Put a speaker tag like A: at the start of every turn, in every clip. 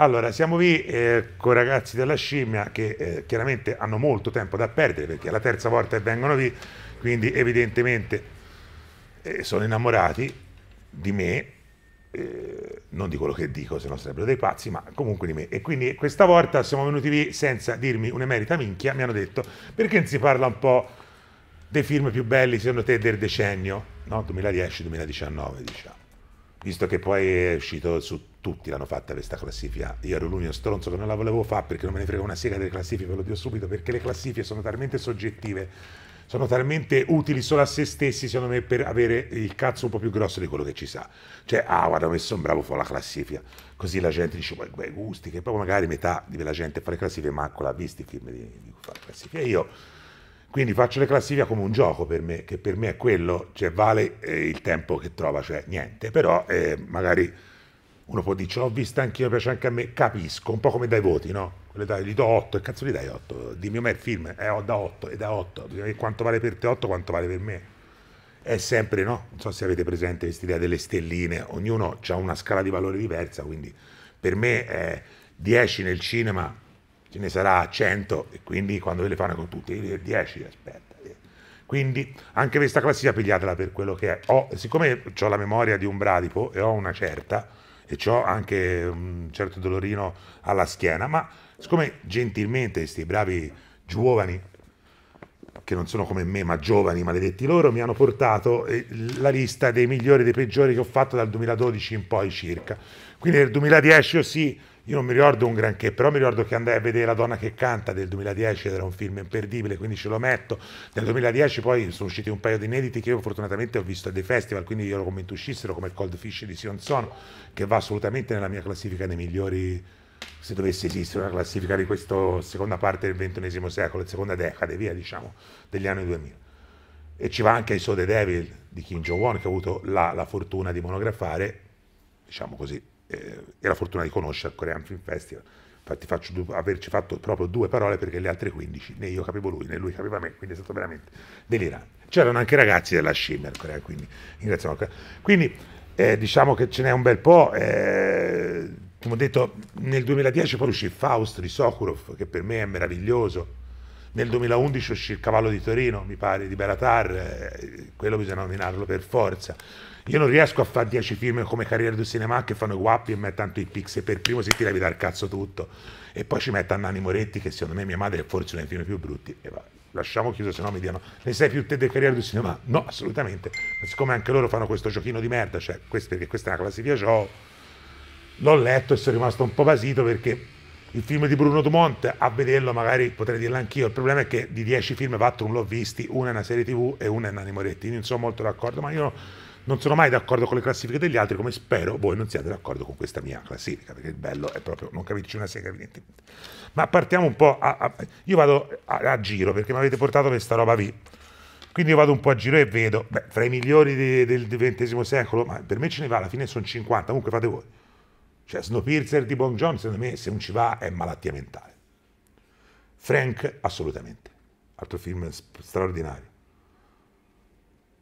A: Allora, siamo qui eh, con i ragazzi della scimmia che eh, chiaramente hanno molto tempo da perdere perché è la terza volta che vengono qui, quindi evidentemente eh, sono innamorati di me, eh, non di quello che dico, se non sarebbero dei pazzi, ma comunque di me. E quindi questa volta siamo venuti qui senza dirmi un'emerita minchia, mi hanno detto perché non si parla un po' dei film più belli secondo te del decennio, no? 2010-2019 diciamo visto che poi è uscito su tutti l'hanno fatta questa classifica io ero l'unico stronzo che non la volevo fare perché non me ne frega una sega delle classifiche ve lo dico subito perché le classifiche sono talmente soggettive sono talmente utili solo a se stessi secondo me per avere il cazzo un po' più grosso di quello che ci sa cioè ah guarda ho messo un bravo fuori la classifica così la gente dice ma guai gusti che poi magari metà della gente fa le classifiche manco l'ha visti i film di, di fare classifiche io quindi faccio le classifiche come un gioco per me, che per me è quello, cioè vale eh, il tempo che trova, cioè niente, però eh, magari uno può dire, l'ho vista anch'io, piace anche a me, capisco, un po' come dai voti, no? Dai, gli do 8, e cazzo gli dai 8? Dimmi a me il film, eh, ho da 8, e da 8, eh, quanto vale per te 8, quanto vale per me? È sempre, no? Non so se avete presente questa idea delle stelline, ognuno ha una scala di valore diversa, quindi per me è eh, 10 nel cinema, ce ne sarà 100 e quindi quando ve le fanno con tutti, 10 eh, aspetta. Eh. Quindi anche questa classifica pigliatela per quello che è. Ho, siccome ho la memoria di un bradipo e ho una certa, e ho anche un certo dolorino alla schiena, ma siccome gentilmente questi bravi giovani, che non sono come me, ma giovani, maledetti loro, mi hanno portato eh, la lista dei migliori e dei peggiori che ho fatto dal 2012 in poi circa. Quindi nel 2010 io sì io non mi ricordo un granché, però mi ricordo che andai a vedere La donna che canta del 2010, era un film imperdibile, quindi ce lo metto. Nel 2010 poi sono usciti un paio di inediti che io fortunatamente ho visto a dei festival, quindi io lo commento uscissero come il Cold Fish di Sion Sono, che va assolutamente nella mia classifica dei migliori, se dovesse esistere una classifica di questa seconda parte del XXI secolo, seconda decade, via diciamo, degli anni 2000. E ci va anche I So The Devil di Kim Jong-un, che ho avuto la, la fortuna di monografare, diciamo così, eh, e la fortuna di conoscere il Korean Film Festival. Infatti faccio du- averci fatto proprio due parole perché le altre 15 né io capivo lui né lui capiva me, quindi è stato veramente delirante. C'erano anche ragazzi della Shimmer Korea, quindi ringraziamo. Quindi eh, diciamo che ce n'è un bel po'. Eh, come ho detto, nel 2010 poi uscì Faust di Sokurov, che per me è meraviglioso. Nel 2011 uscì Il cavallo di Torino, mi pare, di Beratar, eh, quello bisogna nominarlo per forza. Io non riesco a fare 10 film come Carriera del Cinema che fanno i guappi e mettono tanto i pixel per primo si tira via dal cazzo tutto. E poi ci mettono Nanni Moretti, che secondo me mia madre è forse uno dei film più brutti. E va, lasciamo chiuso, se no mi diano, ne sai più te del Carriera del Cinema? No, assolutamente. Ma siccome anche loro fanno questo giochino di merda, cioè, questo, perché questa è una classifica ciò, l'ho letto e sono rimasto un po' basito perché il film di Bruno Dumont, a vederlo magari potrei dirlo anch'io, il problema è che di 10 film 4 non l'ho visti, una è una serie tv e una è Nani Moretti, non sono molto d'accordo, ma io non sono mai d'accordo con le classifiche degli altri, come spero voi non siate d'accordo con questa mia classifica, perché il bello è proprio non capirci una sega, evidentemente. Ma partiamo un po' a, a io vado a, a, giro perché mi avete portato questa roba lì. Quindi io vado un po' a giro e vedo, beh, fra i migliori di, del XX secolo, ma per me ce ne va, alla fine sono 50, comunque fate voi. Cioè, Snowpiercer di Bon John, secondo me, se non ci va, è malattia mentale. Frank, assolutamente. Altro film straordinario.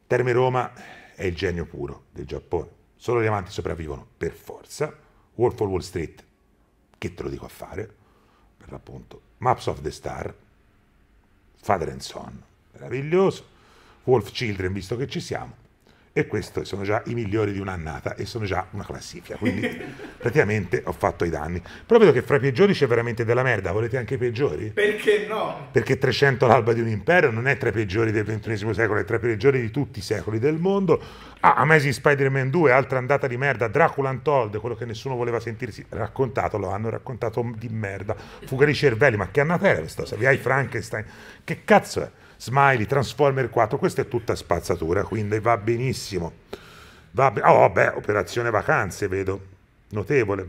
A: Terme Roma, è il genio puro del Giappone. Solo gli amanti sopravvivono per forza. Wolf of Wall Street, che te lo dico a fare, per l'appunto. Maps of the Star, Father and Son, meraviglioso. Wolf Children, visto che ci siamo e questi sono già i migliori di un'annata e sono già una classifica, quindi praticamente ho fatto i danni. Però vedo che fra i peggiori c'è veramente della merda, volete anche i peggiori? Perché no? Perché 300 l'alba di un impero non è tra i peggiori del XXI secolo, è tra i peggiori di tutti i secoli del mondo. Ah, Amazing Spider-Man 2, altra andata di merda, Dracula Untold, quello che nessuno voleva sentirsi raccontato, lo hanno raccontato di merda, Fuga di cervelli, ma che annata era questa Vi hai Frankenstein, che cazzo è? Smiley, Transformer 4, questa è tutta spazzatura, quindi va benissimo. Va be oh, beh, operazione vacanze, vedo. Notevole.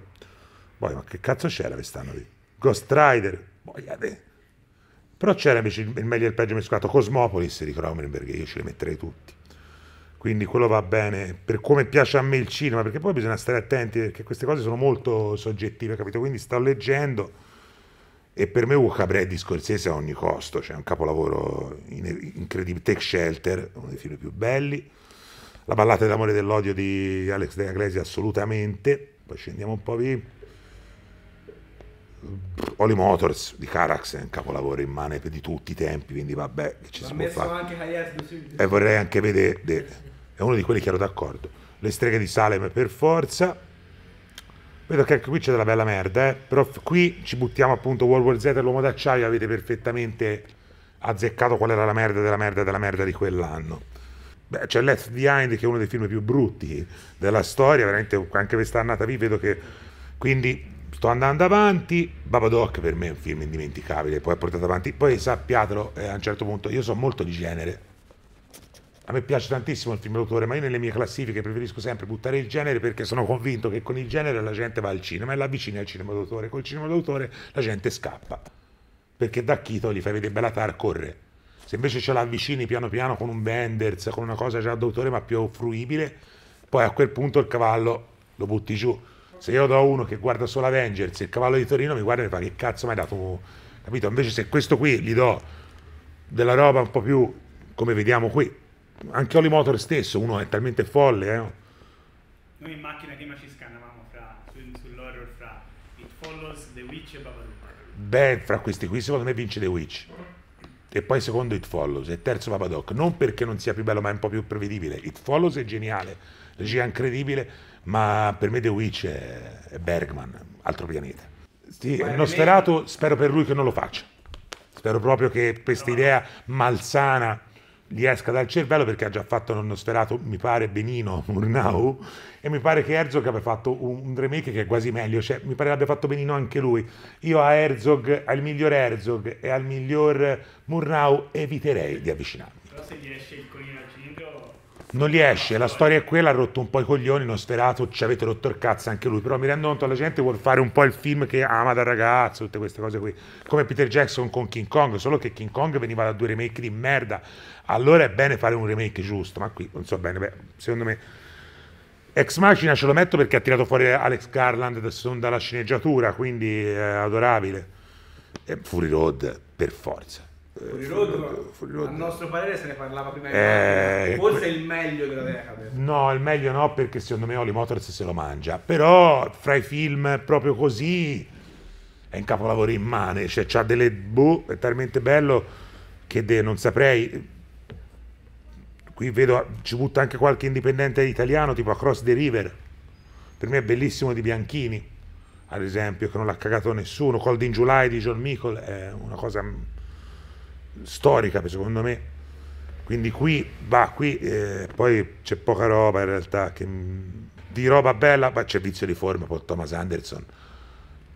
A: Poi, ma che cazzo c'era quest'anno lì? Ghost Rider. Boiade. Però c'era invece il meglio e il peggio mescolato. Cosmopolis di Cronenberg, io ce li metterei tutti. Quindi quello va bene per come piace a me il cinema, perché poi bisogna stare attenti perché queste cose sono molto soggettive, capito? Quindi sto leggendo e per me un cabaret di Scorsese a ogni costo, cioè un capolavoro incredibile, Take Shelter, uno dei film più belli, la ballata d'amore e dell'odio di Alex De Aglesi assolutamente, poi scendiamo un po' lì. Oli Motors di Carax è un capolavoro in mano di tutti i tempi, quindi vabbè, che ci siamo può fare. E vorrei anche vedere, è uno di quelli che ero d'accordo, Le streghe di Salem per forza, Vedo che anche qui c'è della bella merda, eh? però qui ci buttiamo appunto World War Z e l'uomo d'acciaio, avete perfettamente azzeccato qual era la merda della merda della merda di quell'anno. Beh, c'è Left Behind che è uno dei film più brutti della storia, veramente anche questa annata vi vedo che... Quindi sto andando avanti, Babadoc per me è un film indimenticabile, poi ha portato avanti, poi sappiatelo eh, a un certo punto, io sono molto di genere, a me piace tantissimo il film d'autore, ma io nelle mie classifiche preferisco sempre buttare il genere perché sono convinto che con il genere la gente va al cinema e l'avvicina al cinema d'autore. Col cinema d'autore la gente scappa perché da Chito gli fai vedere Belatar corre. Se invece ce l'avvicini piano piano con un Benders, con una cosa già d'autore ma più fruibile, poi a quel punto il cavallo lo butti giù. Se io do uno che guarda solo Avengers e il cavallo di Torino mi guarda e mi fa che cazzo mi hai dato, capito? Invece se questo qui gli do della roba un po' più come vediamo qui, anche Holy Motor stesso, uno è talmente folle. Eh? Noi in macchina prima ci scannavamo fra, sull'horror fra It Follows, The Witch e Babadook. Beh, fra questi qui secondo me vince The Witch. E poi secondo It Follows e terzo Papadoc. Non perché non sia più bello, ma è un po' più prevedibile. It Follows è geniale, regia incredibile, ma per me The Witch è, è Bergman, altro pianeta. Sì, Nosferatu, spero per lui che non lo faccia. Spero proprio che questa idea malsana gli esca dal cervello perché ha già fatto non sferato, mi pare, Benino Murnau e mi pare che Herzog abbia fatto un, remake che è quasi meglio, cioè mi pare abbia fatto Benino anche lui. Io a Herzog, al miglior Herzog e al miglior Murnau eviterei di avvicinarmi. Però se gli esce il coniglio non riesce, la storia è quella, ha rotto un po' i coglioni, non sferato, ci avete rotto il cazzo anche lui, però mi rendo conto la gente vuole fare un po' il film che ama da ragazzo, tutte queste cose qui, come Peter Jackson con King Kong, solo che King Kong veniva da due remake di merda, allora è bene fare un remake giusto, ma qui non so bene, beh, secondo me... Ex Machina ce lo metto perché ha tirato fuori Alex Garland dalla sceneggiatura, quindi è adorabile. E Fury Road per forza. Fuori eh, Road, a nostro parere se ne parlava prima eh, eh, forse è il meglio della decade no il meglio no perché secondo me Oli Motors se lo mangia però fra i film proprio così è un capolavoro immane cioè c'ha delle boh è talmente bello che de, non saprei qui vedo ci butta anche qualche indipendente italiano tipo Across the River per me è bellissimo di Bianchini ad esempio che non l'ha cagato nessuno Cold in July di John Michel è una cosa storica, secondo me. Quindi qui, va, qui eh, poi c'è poca roba in realtà, che, di roba bella, ma c'è vizio di forma, poi Thomas Anderson,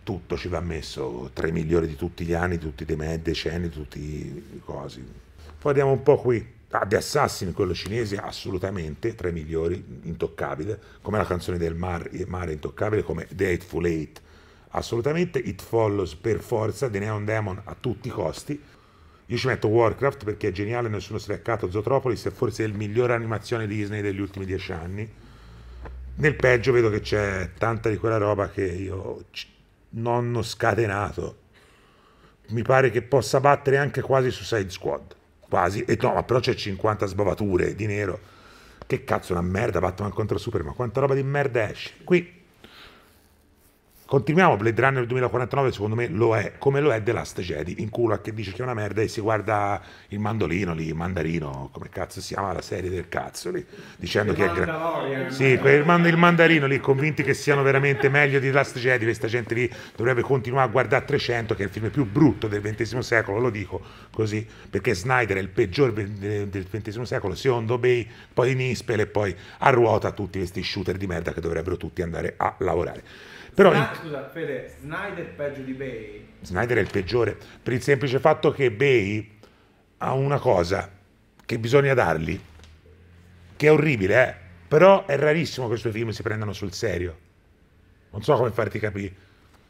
A: tutto ci va messo, tra i migliori di tutti gli anni, di tutti i decenni, di tutti i cosi. Poi andiamo un po' qui, ah, The Assassin, quello cinese, assolutamente, tra i migliori, intoccabile, come la canzone del eh, mare, mare intoccabile, come The Eightful Eight, assolutamente, It Follows per forza, The Neon Demon a tutti i costi, io ci metto Warcraft perché è geniale, nessuno si è reccato. Zotropolis è forse il migliore animazione Disney degli ultimi dieci anni. Nel peggio vedo che c'è tanta di quella roba che io non ho scatenato. Mi pare che possa battere anche quasi su Side Squad. Quasi, e no, ma però c'è 50 sbavature di nero. Che cazzo, una merda, Batman contro Superman, quanta roba di merda esce. Qui Continuiamo, Blade Runner 2049 secondo me lo è, come lo è The Last Jedi, in culo a che dice che è una merda e si guarda il mandolino lì, il mandarino, come cazzo si chiama la serie del cazzo lì, dicendo il che è grande. Sì, quel mand- il mandarino lì, convinti che siano veramente meglio di The Last Jedi, questa gente lì dovrebbe continuare a guardare 300, che è il film più brutto del XX secolo, lo dico così, perché Snyder è il peggior del XX secolo, secondo Bay, poi Nispel e poi a ruota tutti questi shooter di merda che dovrebbero tutti andare a lavorare. Però Sna- scusa, Fede, Snyder è peggio di Bay. Snyder è il peggiore per il semplice fatto che Bay ha una cosa che bisogna dargli, che è orribile, eh? però è rarissimo che i suoi film si prendano sul serio. Non so come farti capire.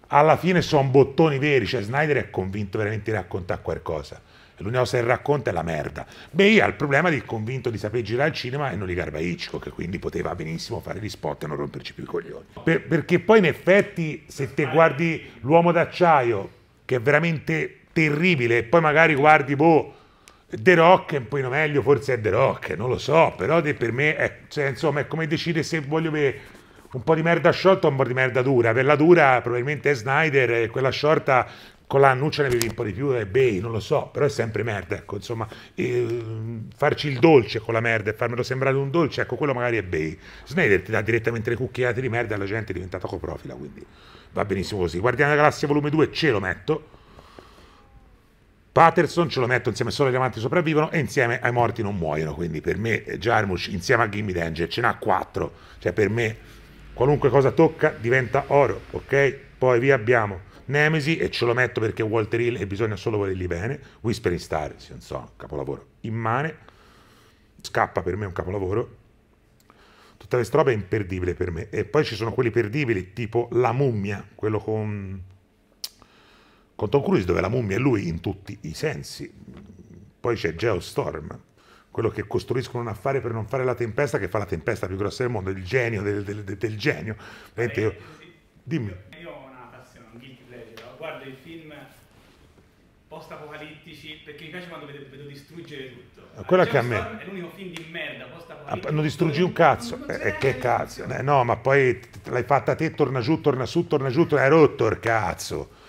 A: Alla fine sono bottoni veri, cioè Snyder è convinto veramente di raccontare qualcosa l'unione cosa racconta è la merda. Beh, ha il problema di convinto di saper girare al cinema e non di Garba Hitchcock, quindi poteva benissimo fare gli spot e non romperci più i coglioni. Per, perché poi in effetti se te guardi l'uomo d'acciaio, che è veramente terribile, e poi magari guardi, boh, The Rock è un po' meglio, forse è The Rock, non lo so, però per me è, cioè, insomma, è come decidere se voglio bere un po' di merda sciolta o un po' di merda dura. Per la dura probabilmente è Snyder e quella sciolta con la annuncia ne bevi un po' di più e eh, bei, non lo so, però è sempre merda, ecco, insomma, eh, farci il dolce con la merda e farmelo sembrare un dolce, ecco, quello magari è bei. Snyder ti dà direttamente le cucchiate di merda alla gente è diventata coprofila, quindi va benissimo così. Guardiana della Galassia volume 2 ce lo metto. Patterson ce lo metto insieme solo agli amanti sopravvivono e insieme ai morti non muoiono, quindi per me eh, Jarmusch insieme a Gimme Danger ce n'ha 4, cioè per me qualunque cosa tocca diventa oro, ok? Poi vi abbiamo Nemesi e ce lo metto perché Walter Hill e bisogna solo volerli bene, Whispering Star, sì, non so, capolavoro immane, Scappa per me un capolavoro, tutta questa roba è imperdibile per me, e poi ci sono quelli perdibili tipo La Mummia, quello con, con Tom Cruise dove la mummia è lui in tutti i sensi, poi c'è Geostorm, quello che costruiscono un affare per non fare la tempesta, che fa la tempesta più grossa del mondo, il genio del, del, del, del genio. Io, dimmi dei film post-apocalittici perché mi piace quando vedo, vedo distruggere tutto. Ah, quello che a me. È l'unico film di merda post-apocalittico. non distruggi un cazzo. Non, eh, eh che cazzo. Eh, no, ma poi l'hai fatta te, torna giù, torna su, torna giù, l'hai rotto il cazzo.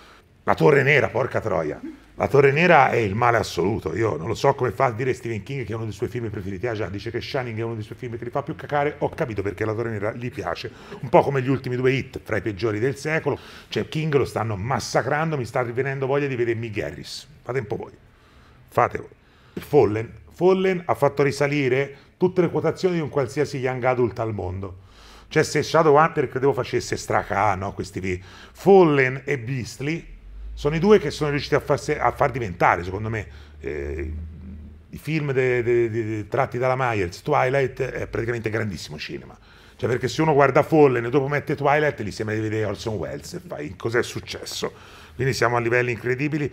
A: La torre nera, porca troia. La Torre Nera è il male assoluto. Io non lo so come fa a dire Stephen King che è uno dei suoi film preferiti. Ah già, dice che Shining è uno dei suoi film che li fa più cacare. Ho capito perché La Torre Nera gli piace. Un po' come gli ultimi due hit, fra i peggiori del secolo. Cioè, King lo stanno massacrando. Mi sta venendo voglia di vedere Mick Harris. Fate un po' voi. Fate voi. Fallen. Fallen ha fatto risalire tutte le quotazioni di un qualsiasi young adult al mondo. Cioè, se Shadow Hunter credevo facesse stracano questi film. Fallen e Beastly sono i due che sono riusciti a far, a far diventare, secondo me, eh, i film de, de, de, tratti dalla Myers, Twilight è praticamente grandissimo cinema. Cioè perché se uno guarda Fallen e dopo mette Twilight gli sembra di vedere Orson Welles e fai cos'è successo. Quindi siamo a livelli incredibili.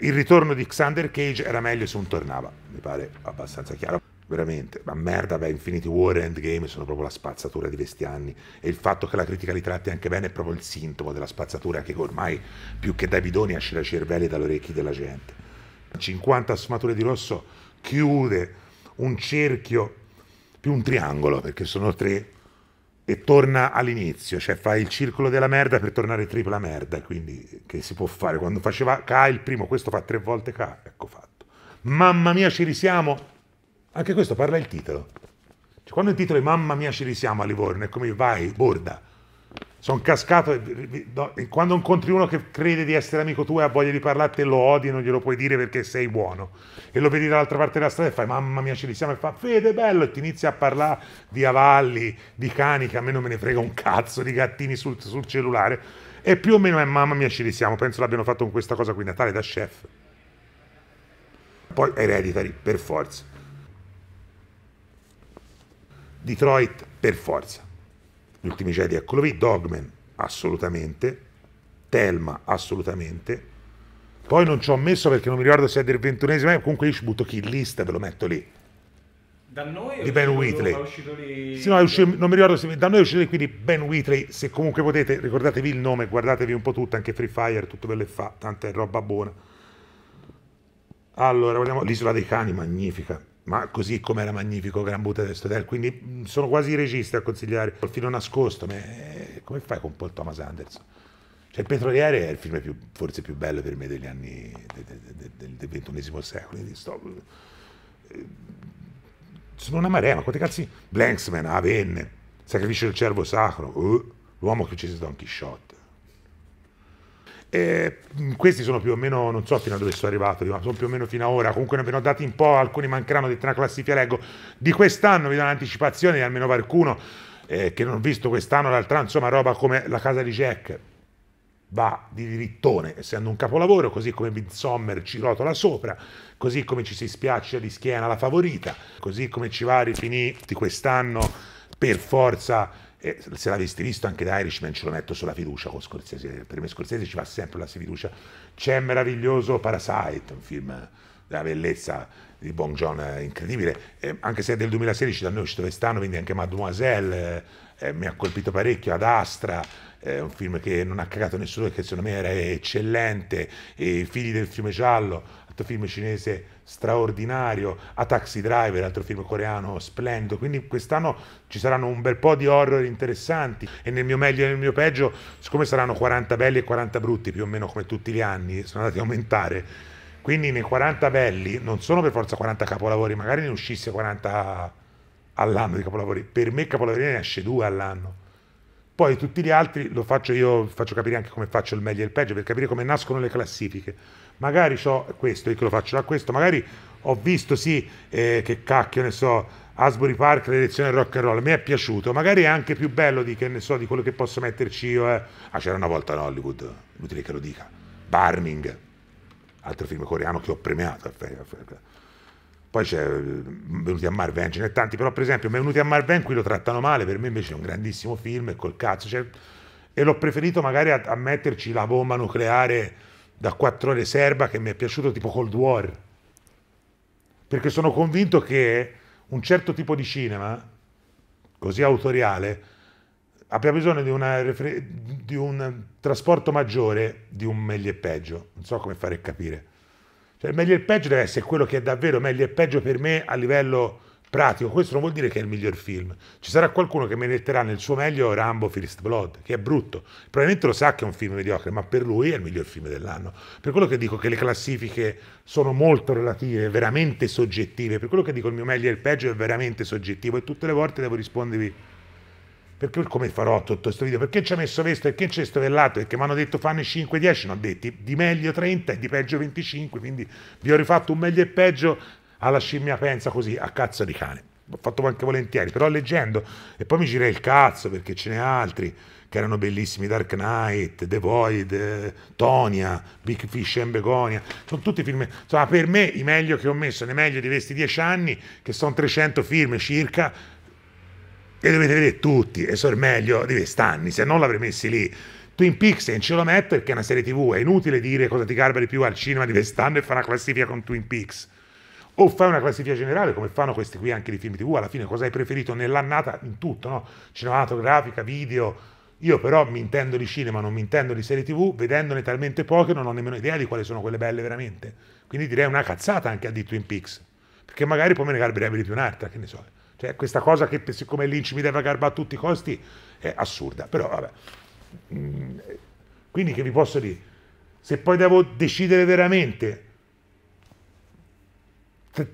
A: Il ritorno di Xander Cage era meglio se non tornava, mi pare abbastanza chiaro veramente, ma merda, beh, Infinity War e Endgame sono proprio la spazzatura di questi anni e il fatto che la critica li tratti anche bene è proprio il sintomo della spazzatura che ormai più che dai bidoni esce dai cervelli e dalle orecchie della gente. 50 sfumature di rosso chiude un cerchio più un triangolo perché sono tre e torna all'inizio, cioè fa il circolo della merda per tornare tripla merda, quindi che si può fare? Quando faceva K il primo, questo fa tre volte K, ecco fatto. Mamma mia, ci risiamo! Anche questo parla il titolo. Cioè, quando il titolo è Mamma mia ci risiamo a Livorno, è come vai, borda. Sono cascato e, e quando incontri uno che crede di essere amico tuo e ha voglia di parlarti e lo odi, e non glielo puoi dire perché sei buono. E lo vedi dall'altra parte della strada e fai mamma mia ci risiamo e fa fede bello e ti inizia a parlare di avalli, di cani, che a me non me ne frega un cazzo, di gattini sul, sul cellulare. E più o meno è mamma mia ci risiamo, penso l'abbiano fatto con questa cosa qui, Natale da chef. Poi ereditari, per forza. Detroit per forza. Gli ultimi Jedi eccolo lì, Dogman assolutamente, Telma assolutamente. Poi non ci ho messo perché non mi ricordo se è del ventunesimo, eh, comunque io ci butto Kill List, ve lo metto lì. Da noi di Ben Whitley. Lì... Sì, no, uscito, non mi ricordo se da noi è uscito lì, quindi Ben Whitley, se comunque potete ricordatevi il nome, guardatevi un po' tutto, anche Free Fire, tutto quello che fa, tanta roba buona. Allora, guardiamo l'isola dei cani, magnifica ma così come era magnifico Gran Butte del Hotel, quindi mm, sono quasi i registi a consigliare Il filo nascosto, ma eh, come fai con Paul Thomas Anderson? Cioè, il petroliere è il film più, forse più bello per me degli anni del, del, del XXI secolo, sto, eh, sono una marea, ma quante cazzi? Blanksman, Avenne, Sacrificio del Cervo Sacro, uh, L'uomo che uccise Don Quixote. E eh, questi sono più o meno, non so fino a dove sono arrivato, ma sono più o meno fino ad ora. Comunque ne abbiamo dati un po', alcuni mancheranno dentro la classifica Leggo Di quest'anno vi do un'anticipazione di almeno qualcuno eh, che non ho visto quest'anno, l'altra, insomma, roba come la casa di Jack va di dirittone, essendo un capolavoro, così come Midsommar ci rotola sopra, così come ci si spiaccia di schiena la favorita, così come ci va a rifinire di quest'anno per forza e se l'avessi visto anche da Irishman ce lo metto sulla fiducia con Scorsese, per me Scorsese ci va sempre la fiducia. C'è un meraviglioso Parasite, un film della bellezza di Bong Joon eh, incredibile, e anche se è del 2016 da noi è uscito quest'anno, quindi anche Mademoiselle eh, eh, mi ha colpito parecchio, Ad Astra, eh, è un film che non ha cagato nessuno e che secondo me era eccellente, e I figli del fiume giallo, altro film cinese straordinario, a Taxi Driver, altro film coreano splendido, quindi quest'anno ci saranno un bel po' di horror interessanti e nel mio meglio e nel mio peggio, siccome saranno 40 belli e 40 brutti più o meno come tutti gli anni, sono andati a aumentare. Quindi nei 40 belli non sono per forza 40 capolavori, magari ne uscisse 40 all'anno di capolavori. Per me capolavori ne esce due all'anno. Poi tutti gli altri lo faccio io, faccio capire anche come faccio il meglio e il peggio, per capire come nascono le classifiche magari ho questo, io che lo faccio da questo, magari ho visto sì, eh, che cacchio ne so, Asbury Park, l'edizione rock and roll, mi è piaciuto, magari è anche più bello di, che ne so, di quello che posso metterci io. Eh. Ah, c'era una volta in Hollywood, inutile che lo dica, Barming, altro film coreano che ho premiato. Poi c'è mm, Venuti a Marvin, ce ne tanti, però per esempio Venuti a Marvin qui lo trattano male, per me invece è un grandissimo film, e col cazzo, cioè, e l'ho preferito magari a, a metterci la bomba nucleare da quattro ore serba che mi è piaciuto tipo Cold War. Perché sono convinto che un certo tipo di cinema, così autoriale, abbia bisogno di, una, di un trasporto maggiore di un meglio e peggio. Non so come fare a capire. Cioè, il meglio e il peggio deve essere quello che è davvero meglio e peggio per me a livello pratico, questo non vuol dire che è il miglior film. Ci sarà qualcuno che metterà nel suo meglio Rambo First Blood, che è brutto. Probabilmente lo sa che è un film mediocre, ma per lui è il miglior film dell'anno. Per quello che dico che le classifiche sono molto relative, veramente soggettive. Per quello che dico il mio meglio e il peggio è veramente soggettivo e tutte le volte devo rispondervi perché come farò tutto questo video? Perché ci ha messo questo? e che c'è sto vellato? Perché mi hanno detto fanno 5-10, non detti di meglio 30 e di peggio 25, quindi vi ho rifatto un meglio e peggio alla scimmia pensa così, a cazzo di cane. L'ho fatto anche volentieri, però leggendo, e poi mi girai il cazzo perché ce n'è altri che erano bellissimi, Dark Knight, The Void, Tonia, Big Fish and Begonia, sono tutti film, insomma per me i meglio che ho messo, ne meglio di questi dieci anni, che sono 300 film circa, e dovete vedere tutti, e sono il meglio di quest'anni, se non l'avrei messi lì. Twin Peaks non ce lo metto perché è una serie tv, è inutile dire cosa ti garba di più al cinema di quest'anno e fare una classifica con Twin Peaks o fai una classifica generale come fanno questi qui anche di film tv, alla fine cosa hai preferito nell'annata in tutto, no? cinematografica, video, io però mi intendo di cinema, non mi intendo di serie tv, vedendone talmente poche non ho nemmeno idea di quali sono quelle belle veramente, quindi direi una cazzata anche a di Twin Peaks, perché magari poi me ne garberebbe di più un'altra, che ne so, cioè questa cosa che siccome Lynch mi deve garbare a tutti i costi è assurda, però vabbè, mm, eh, quindi che vi posso dire? Se poi devo decidere veramente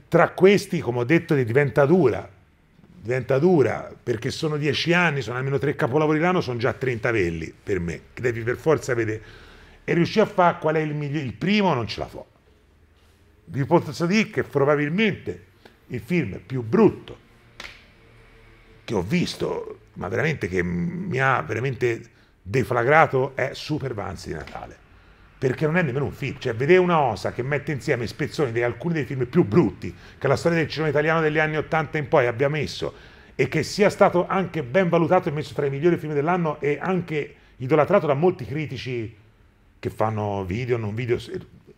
A: tra questi, come ho detto, diventa dura, diventa dura perché sono dieci anni, sono almeno tre capolavori l'anno, sono già 30 velli per me, che devi per forza vedere. E riuscì a fare qual è il, migliore, il primo, non ce la fa. Vi posso dire che probabilmente il film più brutto che ho visto, ma veramente che mi ha veramente deflagrato, è Super Vanzi di Natale perché non è nemmeno un film, cioè vedere una osa che mette insieme spezzoni di alcuni dei film più brutti che la storia del cinema italiano degli anni 80 in poi abbia messo e che sia stato anche ben valutato e messo tra i migliori film dell'anno e anche idolatrato da molti critici che fanno video, non video,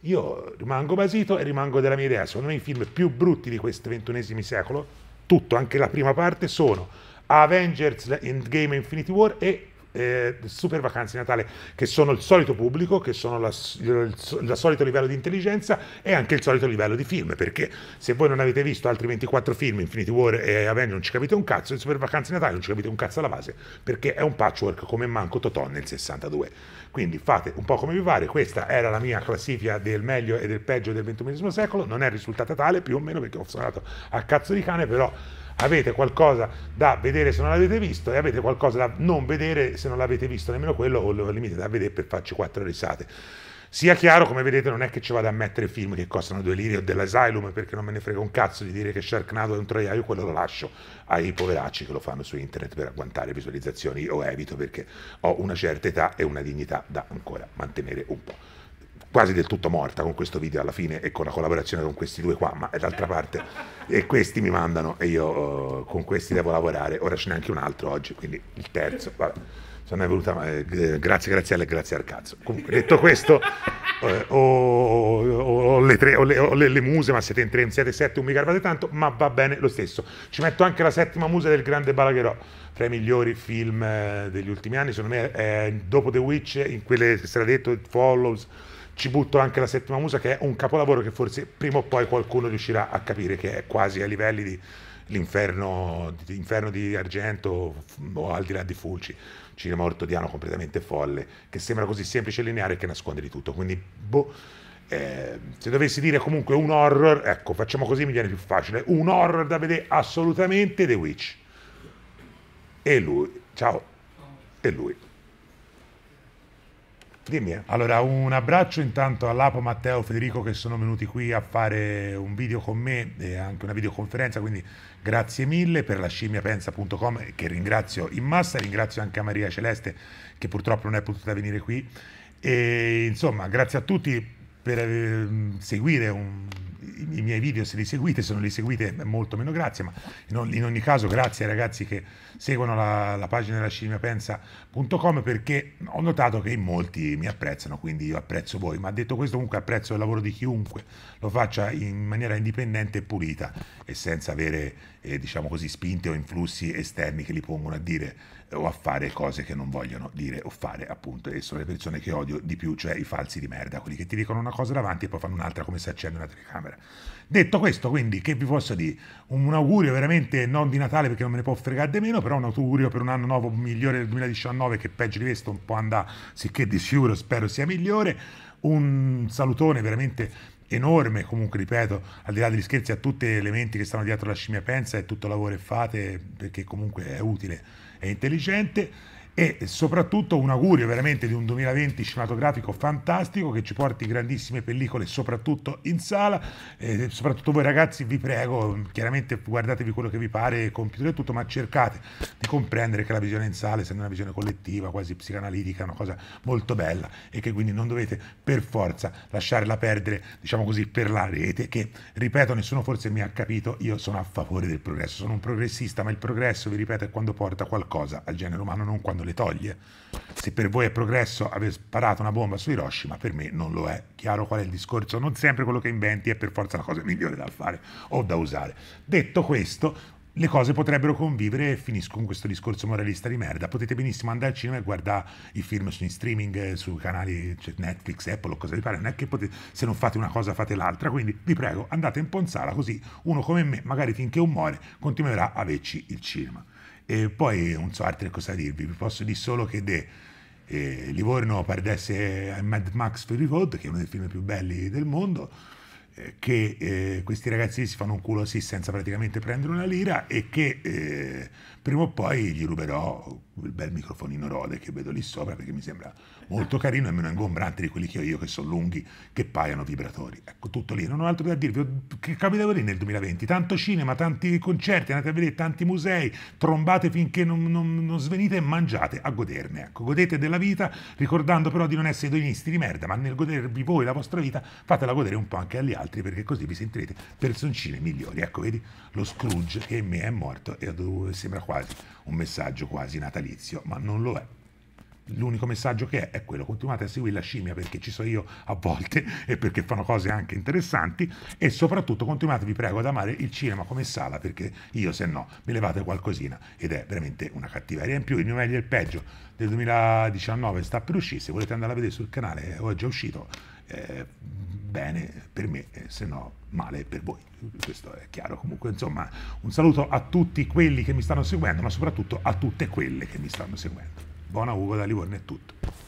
A: io rimango basito e rimango della mia idea, secondo me i film più brutti di questo ventunesimo secolo, tutto, anche la prima parte, sono Avengers Endgame Infinity War e eh, super vacanze di Natale, che sono il solito pubblico, che sono il, solito livello di intelligenza e anche il solito livello di film, perché se voi non avete visto altri 24 film, Infinity War e Avengers, non ci capite un cazzo, in super vacanze di Natale non ci capite un cazzo alla base, perché è un patchwork come manco Totò nel 62. Quindi fate un po' come vi pare, questa era la mia classifica del meglio e del peggio del XXI secolo, non è risultata tale più o meno perché ho suonato a cazzo di cane, però avete qualcosa da vedere se non l'avete visto e avete qualcosa da non vedere se non l'avete visto nemmeno quello o al limite da vedere per farci quattro risate. Sia chiaro, come vedete, non è che ci vado a mettere film che costano due lire o dell'asylum perché non me ne frega un cazzo di dire che Sharknado è un troiaio, quello lo lascio ai poveracci che lo fanno su internet per agguantare visualizzazioni. Io evito perché ho una certa età e una dignità da ancora mantenere un po' quasi del tutto morta con questo video alla fine e con la collaborazione con questi due qua, ma d'altra parte e questi mi mandano e io uh, con questi devo lavorare, ora ce n'è anche un altro oggi, quindi il terzo, vabbè. Venuta, eh, grazie Graziella e grazie al cazzo. Comunque, detto questo, eh, ho, ho, ho, le, tre, ho le, le, le, muse, ma siete in tre, siete sette, un mi garbate tanto, ma va bene lo stesso. Ci metto anche la settima musa del grande Balagherò, tra i migliori film eh, degli ultimi anni, secondo me, eh, dopo The Witch, in quelle che sarà detto, Follows, ci butto anche la settima musa che è un capolavoro che forse prima o poi qualcuno riuscirà a capire che è quasi ai livelli di l'inferno di, di, Argento o al di là di Fulci cinema ortodiano completamente folle che sembra così semplice e lineare che nasconde di tutto quindi boh eh, se dovessi dire comunque un horror ecco facciamo così mi viene più facile un horror da vedere assolutamente The Witch e lui ciao e lui Dimmi. Eh. Allora, un abbraccio intanto all'Apo Matteo Federico che sono venuti qui a fare un video con me e anche una videoconferenza, quindi grazie mille per la scimmiapensa.com che ringrazio in massa, ringrazio anche a Maria Celeste che purtroppo non è potuta venire qui. E insomma, grazie a tutti per eh, seguire un, i, i miei video se li seguite, se non li seguite molto meno grazie, ma in, in ogni caso grazie ai ragazzi che seguono la, la pagina della scimmiapensa.com perché ho notato che in molti mi apprezzano, quindi io apprezzo voi, ma detto questo comunque apprezzo il lavoro di chiunque lo faccia in maniera indipendente e pulita e senza avere eh, diciamo così, spinte o influssi esterni che li pongono a dire o a fare cose che non vogliono dire o fare, appunto, e sono le persone che odio di più, cioè i falsi di merda, quelli che ti dicono una cosa davanti e poi fanno un'altra come se accende una telecamera. Detto questo, quindi, che vi posso dire? un augurio veramente non di Natale perché non me ne può fregare di meno, però un augurio per un anno nuovo migliore del 2019 che peggio di questo un po' andà, sicché di sicuro spero sia migliore. Un salutone veramente enorme comunque ripeto al di là degli scherzi a tutte le menti che stanno dietro la scimmia pensa e tutto il lavoro che fate perché comunque è utile e intelligente e soprattutto un augurio veramente di un 2020 cinematografico fantastico che ci porti grandissime pellicole soprattutto in sala e eh, soprattutto voi ragazzi vi prego chiaramente guardatevi quello che vi pare computer e tutto ma cercate di comprendere che la visione in sala essendo una visione collettiva quasi psicanalitica è una cosa molto bella e che quindi non dovete per forza lasciarla perdere diciamo così per la rete che ripeto nessuno forse mi ha capito io sono a favore del progresso sono un progressista ma il progresso vi ripeto è quando porta qualcosa al genere umano non quando le toglie. Se per voi è progresso aver sparato una bomba su Hiroshima, per me non lo è. Chiaro qual è il discorso? Non sempre quello che inventi è per forza la cosa migliore da fare o da usare. Detto questo, le cose potrebbero convivere e finisco con questo discorso moralista di merda. Potete benissimo andare al cinema e guardare i film in streaming eh, su canali cioè Netflix, Apple o cosa vi pare. Non è che potete, se non fate una cosa fate l'altra. Quindi vi prego, andate in Ponzala così uno come me, magari finché un muore, continuerà a averci il cinema. E poi non so altro cosa dirvi, vi posso dire solo che de, eh, Livorno perdesse a Mad Max Fury Road, che è uno dei film più belli del mondo, eh, che eh, questi ragazzi si fanno un culo così senza praticamente prendere una lira e che eh, prima o poi gli ruberò il bel microfonino Rode che vedo lì sopra perché mi sembra molto carino e meno ingombrante di quelli che ho io che sono lunghi, che paiono vibratori. Ecco, tutto lì, non ho altro da dirvi, che capita lì nel 2020, tanto cinema, tanti concerti, andate a vedere tanti musei, trombate finché non, non, non svenite e mangiate a goderne, ecco, godete della vita ricordando però di non essere doinisti di merda, ma nel godervi voi la vostra vita fatela godere un po' anche agli altri perché così vi sentirete personcine migliori. Ecco, vedi lo Scrooge che in me è morto e sembra quasi quasi un messaggio quasi natalizio, ma non lo è. L'unico messaggio che è è quello, continuate a seguire la scimmia perché ci sono io a volte e perché fanno cose anche interessanti e soprattutto continuate, vi prego, ad amare il cinema come sala perché io se no mi levate qualcosina ed è veramente una cattiveria. In più il mio meglio e il peggio del 2019 sta per uscire, se volete andare a vedere sul canale, eh, è già uscito, bene per me, eh, se no male per voi. Questo è chiaro. Comunque, insomma, un saluto a tutti quelli che mi stanno seguendo, ma soprattutto a tutte quelle che mi stanno seguendo. Buona Ugo da Livorno è tutto.